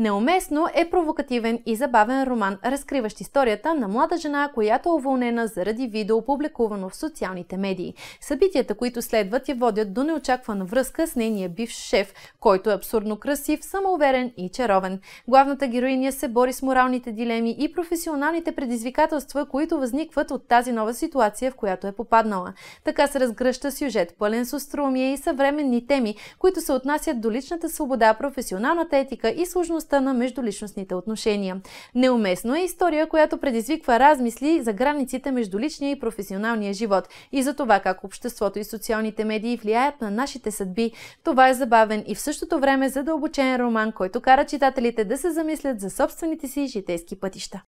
Неуместно е провокативен и забавен роман, разкриващ историята на млада жена, която е уволнена заради видео, публикувано в социалните медии. Събитията, които следват, я водят до неочаквана връзка с нейния бивш шеф, който е абсурдно красив, самоуверен и чаровен. Главната героиня се бори с моралните дилеми и професионалните предизвикателства, които възникват от тази нова ситуация, в която е попаднала. Така се разгръща сюжет, пълен с остроумие и съвременни теми, които се отнасят до личната свобода, професионалната етика и сложността важността на междуличностните отношения. Неуместно е история, която предизвиква размисли за границите между личния и професионалния живот и за това как обществото и социалните медии влияят на нашите съдби. Това е забавен и в същото време задълбочен роман, който кара читателите да се замислят за собствените си житейски пътища.